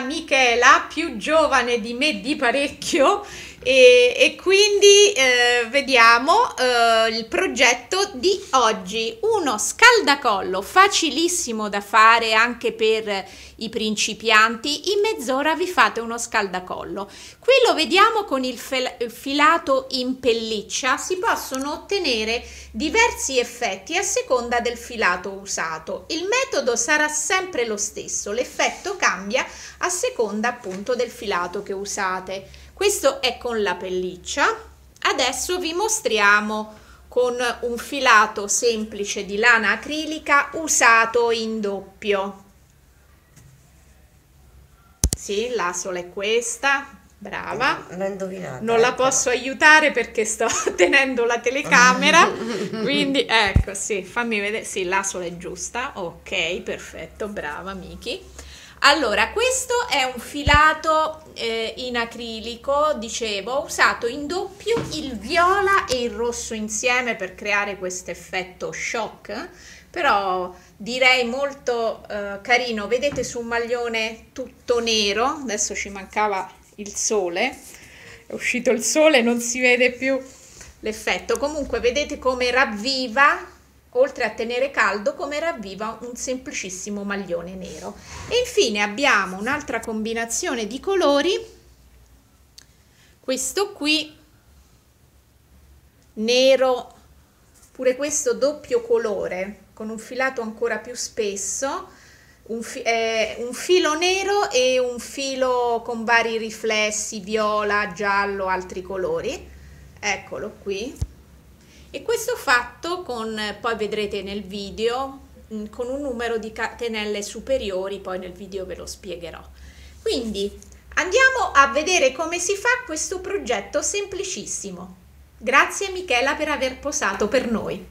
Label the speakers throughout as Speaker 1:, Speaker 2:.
Speaker 1: Michela più giovane di me di parecchio e, e quindi eh, vediamo eh, il progetto di oggi, uno scaldacollo facilissimo da fare anche per i principianti, in mezz'ora vi fate uno scaldacollo. Qui lo vediamo con il filato in pelliccia, si possono ottenere diversi effetti a seconda del filato usato. Il metodo sarà sempre lo stesso, l'effetto cambia a seconda appunto del filato che usate. Questo è con la pelliccia. Adesso vi mostriamo con un filato semplice di lana acrilica usato in doppio. Sì, sola è questa, brava. Non la ecco. posso aiutare perché sto tenendo la telecamera, quindi ecco, sì, fammi vedere. Sì, sola è giusta, ok, perfetto, brava Miki. Allora, questo è un filato eh, in acrilico, dicevo, ho usato in doppio il viola e il rosso insieme per creare questo effetto shock, però direi molto eh, carino. Vedete su un maglione tutto nero, adesso ci mancava il sole, è uscito il sole, non si vede più l'effetto. Comunque vedete come ravviva oltre a tenere caldo come ravviva un semplicissimo maglione nero. E infine abbiamo un'altra combinazione di colori, questo qui nero, pure questo doppio colore con un filato ancora più spesso, un, fi eh, un filo nero e un filo con vari riflessi, viola, giallo, altri colori. Eccolo qui, e questo fatto con, poi vedrete nel video, mm, con un numero di catenelle superiori, poi nel video ve lo spiegherò. Quindi andiamo a vedere come si fa questo progetto semplicissimo. Grazie Michela per aver posato per noi.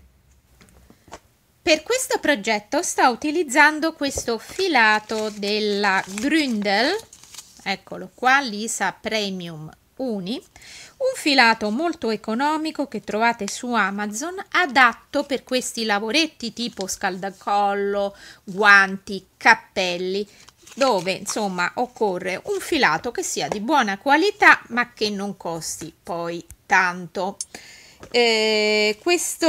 Speaker 1: Per questo progetto sto utilizzando questo filato della Grundel, eccolo qua, Lisa Premium Uni, un filato molto economico che trovate su Amazon, adatto per questi lavoretti tipo scaldacollo, guanti, cappelli, dove insomma occorre un filato che sia di buona qualità ma che non costi poi tanto. Eh, questo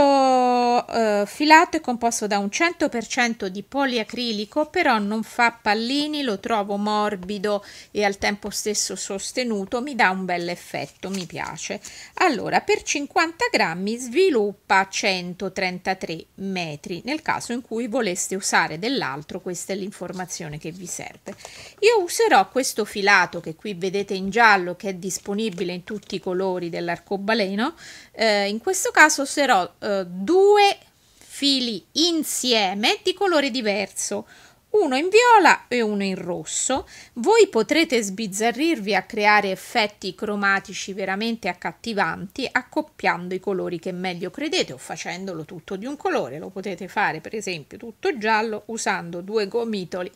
Speaker 1: eh, filato è composto da un 100% di poliacrilico, però non fa pallini, lo trovo morbido e al tempo stesso sostenuto, mi dà un bel effetto, mi piace. Allora, per 50 grammi sviluppa 133 metri, nel caso in cui voleste usare dell'altro, questa è l'informazione che vi serve. Io userò questo filato che qui vedete in giallo, che è disponibile in tutti i colori dell'arcobaleno, eh, eh, in questo caso userò eh, due fili insieme di colore diverso uno in viola e uno in rosso. Voi potrete sbizzarrirvi a creare effetti cromatici veramente accattivanti accoppiando i colori che meglio credete o facendolo tutto di un colore. Lo potete fare per esempio tutto giallo usando due gomitoli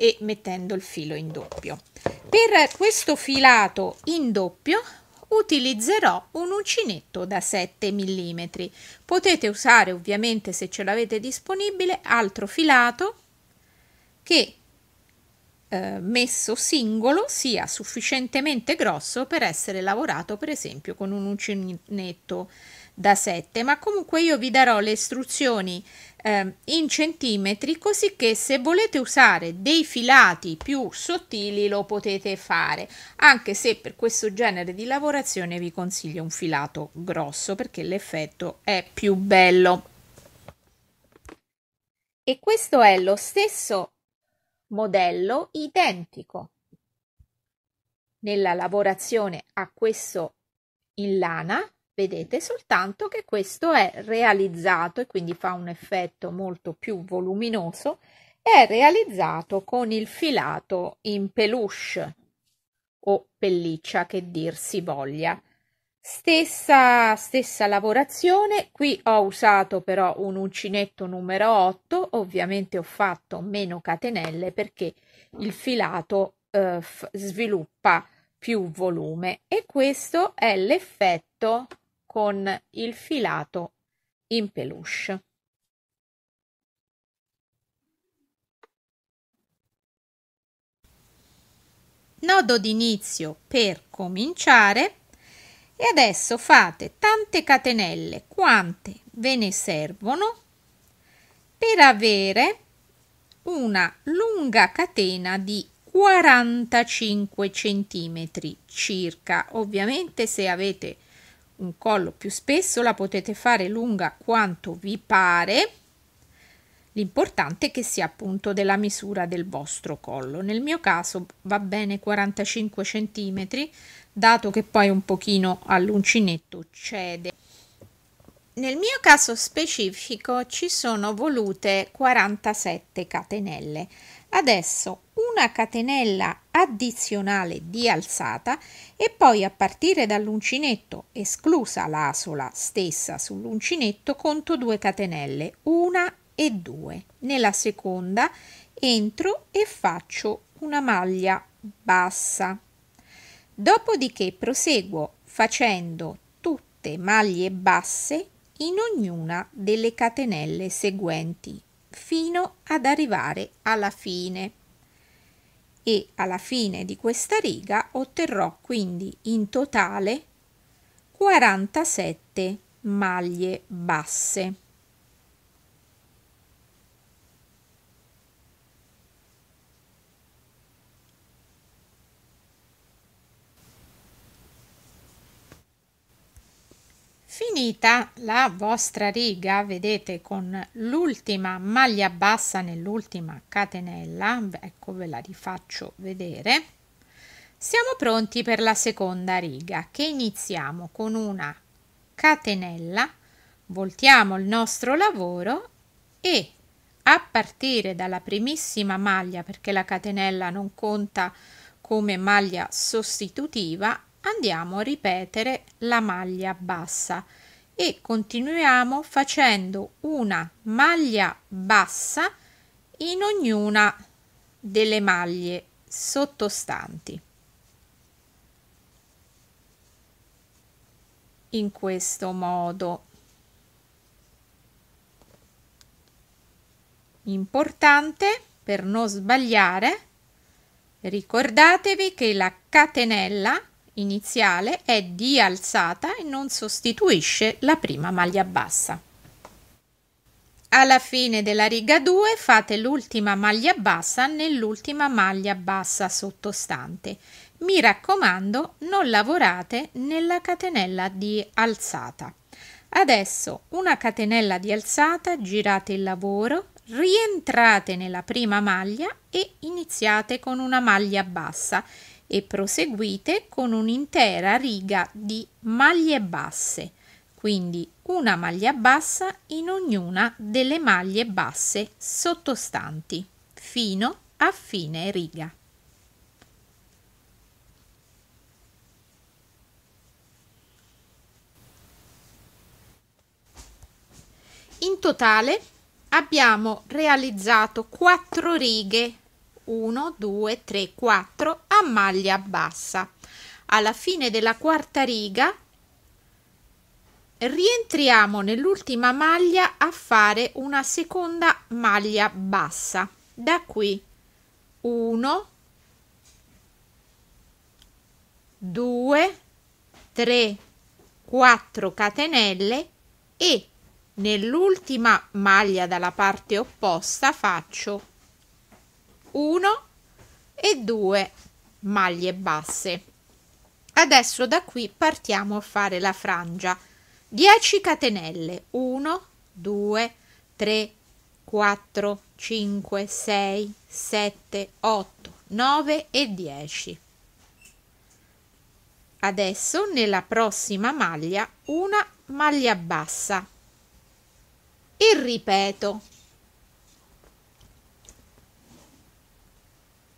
Speaker 1: e mettendo il filo in doppio. Per questo filato in doppio utilizzerò un uncinetto da 7 mm. Potete usare ovviamente se ce l'avete disponibile altro filato che eh, messo singolo sia sufficientemente grosso per essere lavorato per esempio con un uncinetto da 7, ma comunque io vi darò le istruzioni eh, in centimetri così che se volete usare dei filati più sottili lo potete fare, anche se per questo genere di lavorazione vi consiglio un filato grosso perché l'effetto è più bello. E questo è lo stesso modello identico nella lavorazione a questo in lana vedete soltanto che questo è realizzato e quindi fa un effetto molto più voluminoso è realizzato con il filato in peluche o pelliccia che dir si voglia stessa stessa lavorazione qui ho usato però un uncinetto numero 8 ovviamente ho fatto meno catenelle perché il filato eh, sviluppa più volume e questo è l'effetto con il filato in peluche. Nodo d'inizio per cominciare e adesso fate tante catenelle quante ve ne servono per avere una lunga catena di 45 centimetri circa ovviamente se avete un collo più spesso, la potete fare lunga quanto vi pare, l'importante è che sia appunto della misura del vostro collo. Nel mio caso va bene 45 cm, dato che poi un pochino all'uncinetto cede. Nel mio caso specifico ci sono volute 47 catenelle. Adesso una catenella addizionale di alzata e poi a partire dall'uncinetto, esclusa l'asola stessa sull'uncinetto, conto 2 catenelle, 1 e 2. Nella seconda entro e faccio una maglia bassa. Dopodiché proseguo facendo tutte maglie basse in ognuna delle catenelle seguenti fino ad arrivare alla fine e alla fine di questa riga otterrò quindi in totale 47 maglie basse. Finita la vostra riga, vedete con l'ultima maglia bassa nell'ultima catenella, ecco ve la rifaccio vedere, siamo pronti per la seconda riga che iniziamo con una catenella, voltiamo il nostro lavoro e a partire dalla primissima maglia, perché la catenella non conta come maglia sostitutiva, andiamo a ripetere la maglia bassa e continuiamo facendo una maglia bassa in ognuna delle maglie sottostanti in questo modo importante per non sbagliare ricordatevi che la catenella iniziale è di alzata e non sostituisce la prima maglia bassa. Alla fine della riga 2 fate l'ultima maglia bassa nell'ultima maglia bassa sottostante. Mi raccomando, non lavorate nella catenella di alzata. Adesso una catenella di alzata, girate il lavoro, rientrate nella prima maglia e iniziate con una maglia bassa e proseguite con un'intera riga di maglie basse, quindi una maglia bassa in ognuna delle maglie basse sottostanti, fino a fine riga. In totale abbiamo realizzato 4 righe 1, 2, 3, 4 a maglia bassa. Alla fine della quarta riga rientriamo nell'ultima maglia a fare una seconda maglia bassa. Da qui 1, 2, 3, 4 catenelle e nell'ultima maglia dalla parte opposta faccio 1 e 2 maglie basse adesso da qui partiamo a fare la frangia 10 catenelle 1 2 3 4 5 6 7 8 9 e 10 adesso nella prossima maglia una maglia bassa e ripeto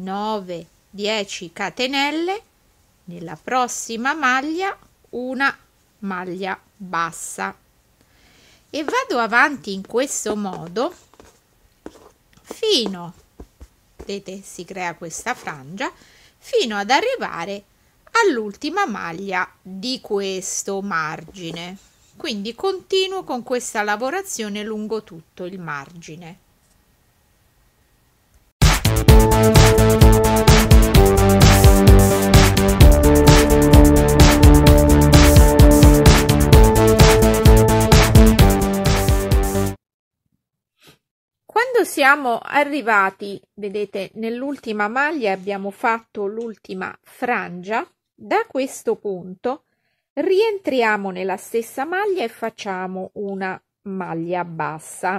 Speaker 1: 9, 10 catenelle, nella prossima maglia una maglia bassa. E vado avanti in questo modo fino, vedete, si crea questa frangia, fino ad arrivare all'ultima maglia di questo margine. Quindi continuo con questa lavorazione lungo tutto il margine. siamo arrivati vedete nell'ultima maglia abbiamo fatto l'ultima frangia da questo punto rientriamo nella stessa maglia e facciamo una maglia bassa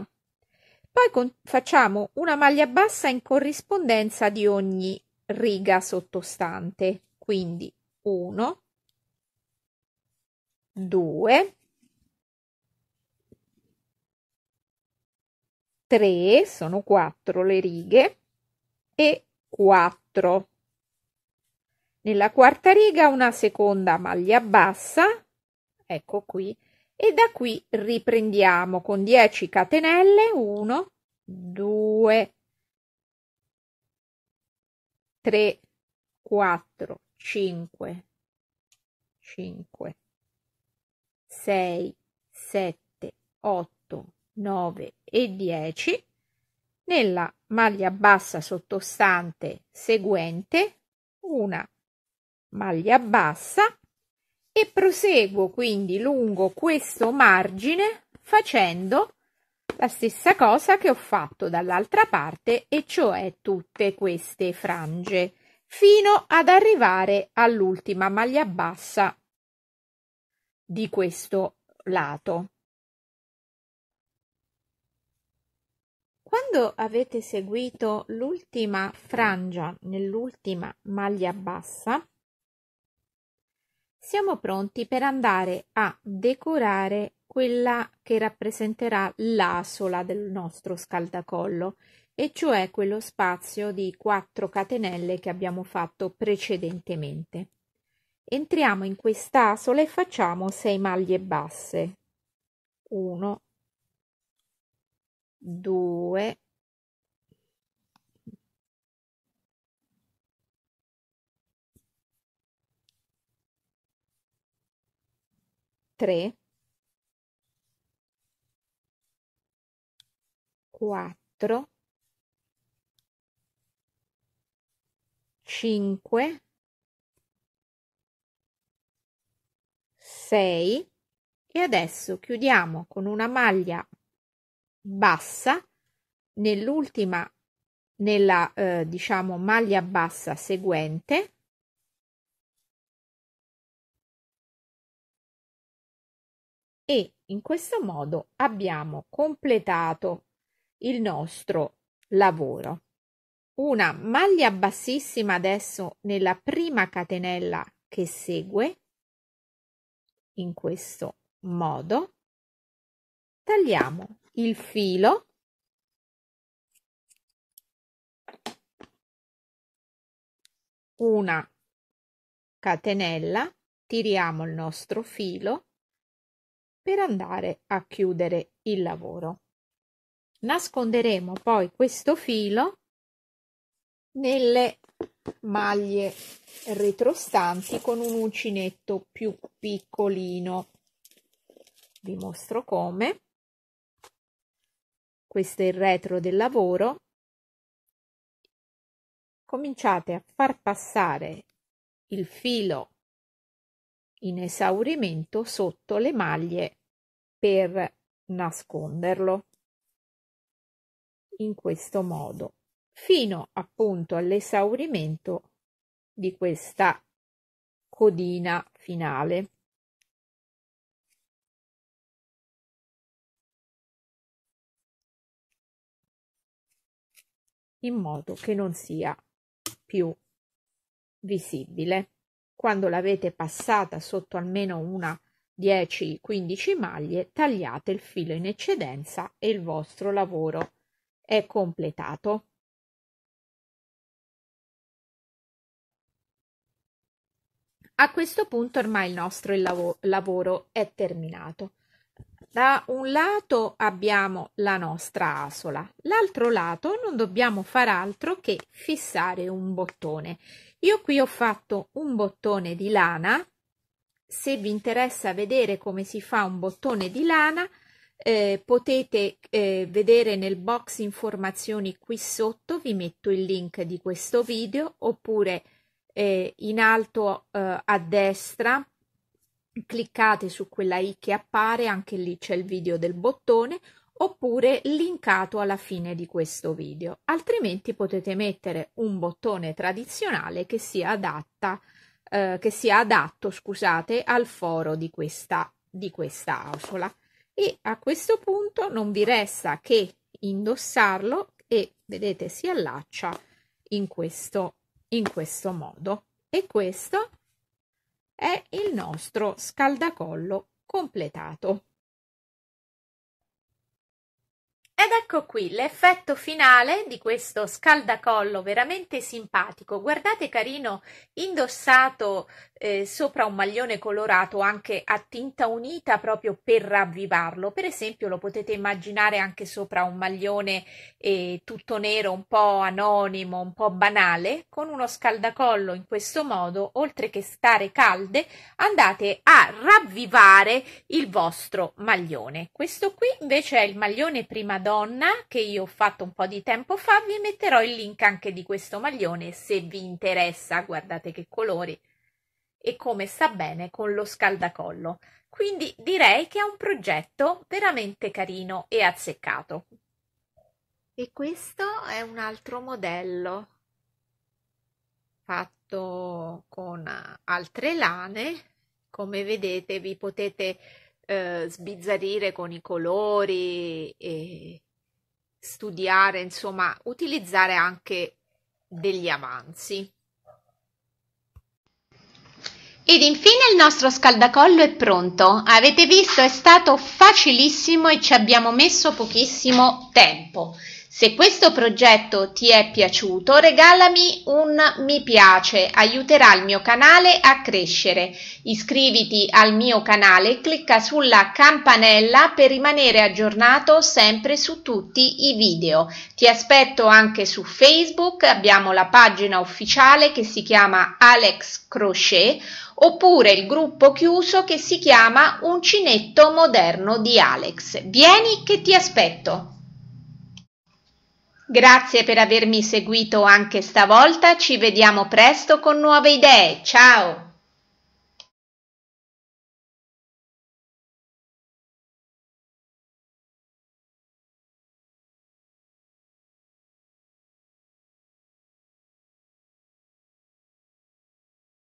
Speaker 1: poi con, facciamo una maglia bassa in corrispondenza di ogni riga sottostante quindi 1 2 3, sono 4 le righe, e 4. Nella quarta riga una seconda maglia bassa, ecco qui, e da qui riprendiamo con 10 catenelle, 1, 2, 3, 4, 5, 5, 6, 7, 8, 9 e 10 nella maglia bassa sottostante seguente una maglia bassa e proseguo quindi lungo questo margine facendo la stessa cosa che ho fatto dall'altra parte e cioè tutte queste frange fino ad arrivare all'ultima maglia bassa di questo lato Quando avete seguito l'ultima frangia nell'ultima maglia bassa, siamo pronti per andare a decorare quella che rappresenterà l'asola del nostro scaldacollo, e cioè quello spazio di 4 catenelle che abbiamo fatto precedentemente. Entriamo in quest'asola e facciamo 6 maglie basse. 1, due tre quattro cinque sei e adesso chiudiamo con una maglia bassa nell'ultima nella eh, diciamo maglia bassa seguente e in questo modo abbiamo completato il nostro lavoro una maglia bassissima adesso nella prima catenella che segue in questo modo tagliamo il filo una catenella tiriamo il nostro filo per andare a chiudere il lavoro nasconderemo poi questo filo nelle maglie retrostanti con un uncinetto più piccolino vi mostro come questo è il retro del lavoro, cominciate a far passare il filo in esaurimento sotto le maglie per nasconderlo in questo modo fino appunto all'esaurimento di questa codina finale in modo che non sia più visibile. Quando l'avete passata sotto almeno una 10-15 maglie, tagliate il filo in eccedenza e il vostro lavoro è completato. A questo punto ormai il nostro lavoro è terminato da un lato abbiamo la nostra asola, l'altro lato non dobbiamo far altro che fissare un bottone. Io qui ho fatto un bottone di lana, se vi interessa vedere come si fa un bottone di lana eh, potete eh, vedere nel box informazioni qui sotto, vi metto il link di questo video oppure eh, in alto eh, a destra cliccate su quella i che appare, anche lì c'è il video del bottone, oppure linkato alla fine di questo video. Altrimenti potete mettere un bottone tradizionale che sia, adatta, eh, che sia adatto scusate, al foro di questa, di questa ausola. E a questo punto non vi resta che indossarlo e vedete si allaccia in questo, in questo modo. E questo è il nostro scaldacollo completato. Ed ecco qui l'effetto finale di questo scaldacollo veramente simpatico. Guardate carino indossato eh, sopra un maglione colorato anche a tinta unita proprio per ravvivarlo. Per esempio lo potete immaginare anche sopra un maglione eh, tutto nero, un po' anonimo, un po' banale. Con uno scaldacollo in questo modo, oltre che stare calde, andate a ravvivare il vostro maglione. Questo qui invece è il maglione prima donna che io ho fatto un po' di tempo fa, vi metterò il link anche di questo maglione se vi interessa, guardate che colori e come sta bene con lo scaldacollo. Quindi direi che è un progetto veramente carino e azzeccato. E questo è un altro modello fatto con altre lane. Come vedete vi potete eh, sbizzarrire con i colori e studiare, insomma, utilizzare anche degli avanzi. Ed infine il nostro scaldacollo è pronto. Avete visto, è stato facilissimo e ci abbiamo messo pochissimo tempo. Se questo progetto ti è piaciuto, regalami un mi piace, aiuterà il mio canale a crescere. Iscriviti al mio canale, e clicca sulla campanella per rimanere aggiornato sempre su tutti i video. Ti aspetto anche su Facebook, abbiamo la pagina ufficiale che si chiama Alex Crochet oppure il gruppo chiuso che si chiama Uncinetto Moderno di Alex. Vieni che ti aspetto! Grazie per avermi seguito anche stavolta, ci vediamo presto con nuove idee, ciao!